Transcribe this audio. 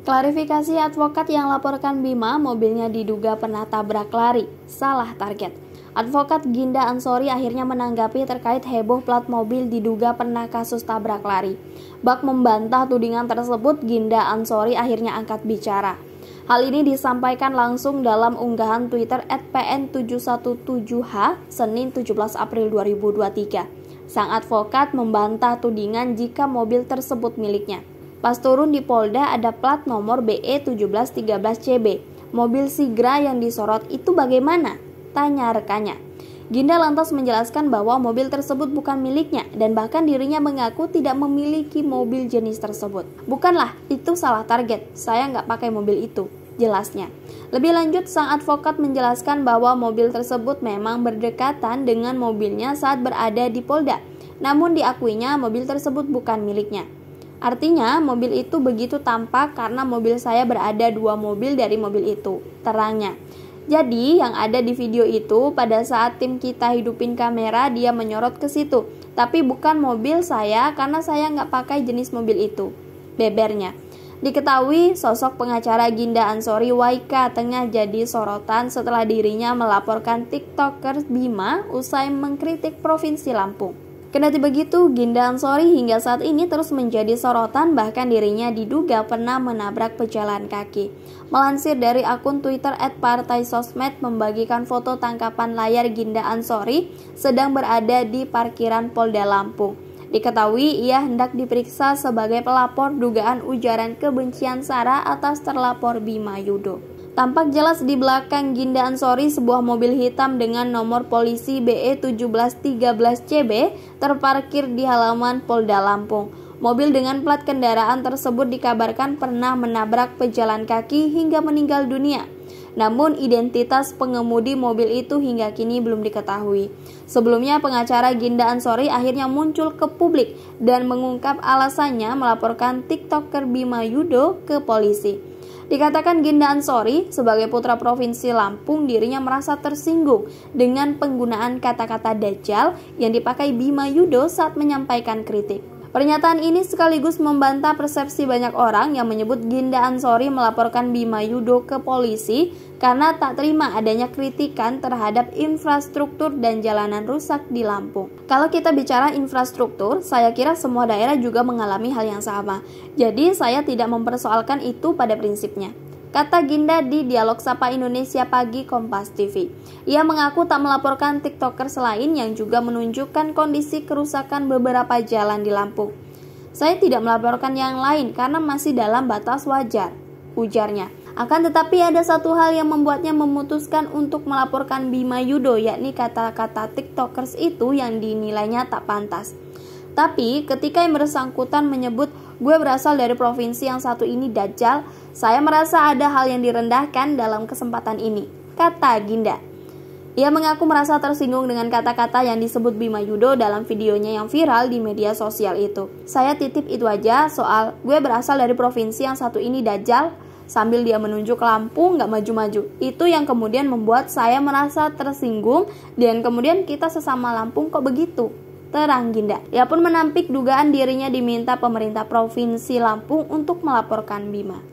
Klarifikasi advokat yang laporkan Bima, mobilnya diduga pernah tabrak lari, salah target. Advokat Ginda Ansori akhirnya menanggapi terkait heboh plat mobil diduga pernah kasus tabrak lari. Bak membantah tudingan tersebut, Ginda Ansori akhirnya angkat bicara. Hal ini disampaikan langsung dalam unggahan Twitter @pn717h Senin 17 April 2023. Sang advokat membantah tudingan jika mobil tersebut miliknya. Pas turun di Polda ada plat nomor e BE 1713CB. Mobil Sigra yang disorot itu bagaimana? Tanya rekannya. Ginda lantas menjelaskan bahwa mobil tersebut bukan miliknya dan bahkan dirinya mengaku tidak memiliki mobil jenis tersebut. Bukanlah, itu salah target. Saya nggak pakai mobil itu, jelasnya. Lebih lanjut, sang advokat menjelaskan bahwa mobil tersebut memang berdekatan dengan mobilnya saat berada di Polda. Namun diakuinya mobil tersebut bukan miliknya. Artinya, mobil itu begitu tampak karena mobil saya berada dua mobil dari mobil itu, terangnya. Jadi, yang ada di video itu pada saat tim kita hidupin kamera, dia menyorot ke situ. Tapi bukan mobil saya karena saya nggak pakai jenis mobil itu. Bebernya. Diketahui sosok pengacara Ginda Ansori Waika tengah jadi sorotan setelah dirinya melaporkan tiktoker Bima usai mengkritik Provinsi Lampung. Kendati begitu, Ginda Ansori hingga saat ini terus menjadi sorotan bahkan dirinya diduga pernah menabrak pejalan kaki. Melansir dari akun Twitter at Partai Sosmed membagikan foto tangkapan layar Ginda Ansori sedang berada di parkiran Polda Lampung. Diketahui ia hendak diperiksa sebagai pelapor dugaan ujaran kebencian Sara atas terlapor Bima Yudo. Tampak jelas di belakang Ginda Ansori sebuah mobil hitam dengan nomor polisi e BE 1713CB terparkir di halaman Polda Lampung. Mobil dengan plat kendaraan tersebut dikabarkan pernah menabrak pejalan kaki hingga meninggal dunia. Namun identitas pengemudi mobil itu hingga kini belum diketahui. Sebelumnya pengacara Ginda Ansori akhirnya muncul ke publik dan mengungkap alasannya melaporkan TikToker Bima Yudo ke polisi. Dikatakan Ginda Ansori sebagai putra provinsi Lampung dirinya merasa tersinggung dengan penggunaan kata-kata dajjal yang dipakai Bima Yudo saat menyampaikan kritik. Pernyataan ini sekaligus membantah persepsi banyak orang yang menyebut Ginda Ansori melaporkan Bima Yudo ke polisi karena tak terima adanya kritikan terhadap infrastruktur dan jalanan rusak di Lampung. Kalau kita bicara infrastruktur, saya kira semua daerah juga mengalami hal yang sama. Jadi saya tidak mempersoalkan itu pada prinsipnya. Kata Ginda di Dialog Sapa Indonesia Pagi Kompas TV. Ia mengaku tak melaporkan TikToker selain yang juga menunjukkan kondisi kerusakan beberapa jalan di Lampung. Saya tidak melaporkan yang lain karena masih dalam batas wajar, ujarnya. Akan tetapi ada satu hal yang membuatnya memutuskan untuk melaporkan Bima Yudo yakni kata-kata TikTokers itu yang dinilainya tak pantas. Tapi ketika yang bersangkutan menyebut gue berasal dari provinsi yang satu ini Dajjal, saya merasa ada hal yang direndahkan dalam kesempatan ini, kata Ginda. Ia mengaku merasa tersinggung dengan kata-kata yang disebut Bima Yudo dalam videonya yang viral di media sosial itu. Saya titip itu aja soal gue berasal dari provinsi yang satu ini Dajjal, sambil dia menunjuk lampu nggak maju-maju. Itu yang kemudian membuat saya merasa tersinggung dan kemudian kita sesama Lampung kok begitu terang Ginda. Ia pun menampik dugaan dirinya diminta pemerintah Provinsi Lampung untuk melaporkan Bima.